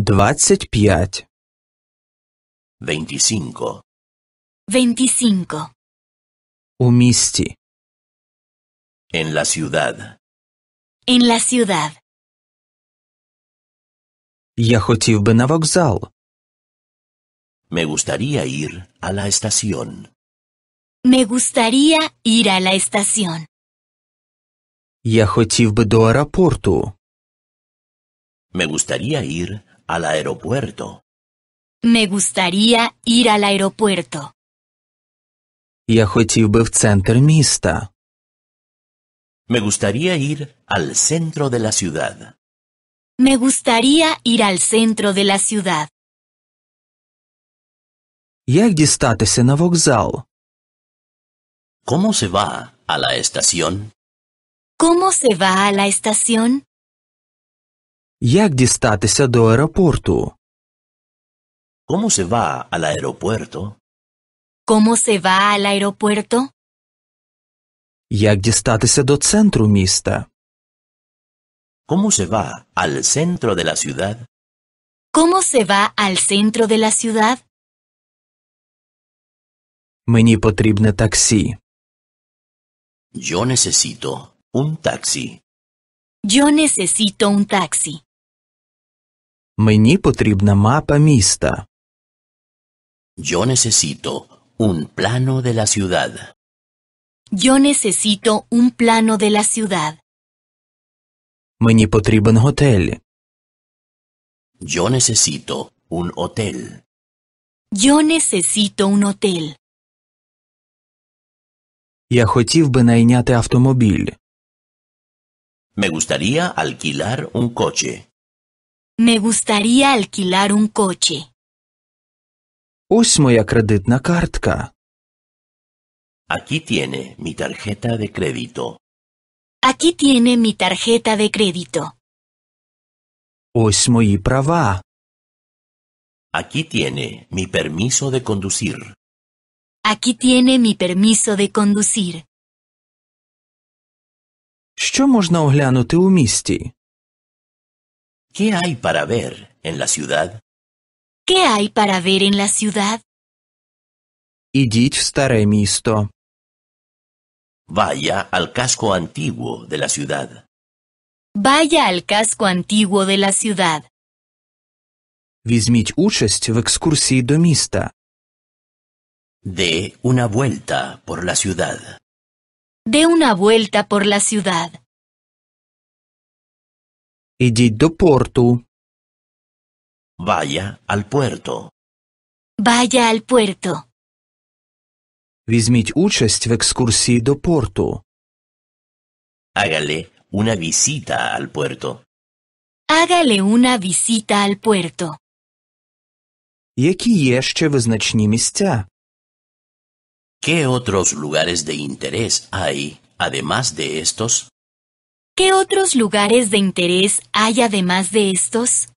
25 25 25 En la ciudad En la ciudad Я хотів би Me gustaría ir a la estación. Me gustaría ir a la estación. Я хотів би до Me gustaría ir al aeropuerto. Me gustaría ir al aeropuerto. Я хотів би в центр міста. Me gustaría ir al centro de la ciudad. Me gustaría ir al centro de la ciudad. Як дістатися на вокзал? ¿Cómo se va a la estación? ¿Cómo se va a la estación? Як дістатися до аеропорту? ¿Cómo se va al aeropuerto? ¿Cómo se va al aeropuerto? Як дістатися до центру міста? ¿Cómo se va al centro de la ciudad? ¿Cómo se va al centro de la ciudad? Мені потрібне таксі. Yo necesito un taxi. Yo necesito un taxi. Мені потрібна mapa міста. Yo necesito un plano de la ciudad. Yo necesito un plano de la ciudad. Мені потрібен готель. Yo necesito un hotel. Yo necesito un hotel. Я хотів би найняти автомобіль. Me gustaría alquilar un coche. Me gustaría alquilar un coche. Ось моя кредитна картка. Aquí tiene mi tarjeta de crédito. Aquí tiene mi tarjeta de crédito. Ось мої права. Aquí tiene mi permiso de conducir. Aquí tiene mi permiso de conducir. Що можна оглянути у місті? ¿Qué hay para ver en la ciudad? ¿Qué hay para ver en la ciudad? Vaya al casco antiguo de la ciudad. Vaya al casco antiguo de la ciudad. De una vuelta por la ciudad. De una vuelta por la ciudad. Ir до puerto. Vaya al puerto. Vaya al puerto. Візьміть участь v екскурсії do порту. Hágale una visita al puerto. Hágale una visita al puerto. Які є ¿Qué otros lugares de interés hay además de estos? ¿Qué otros lugares de interés hay además de estos?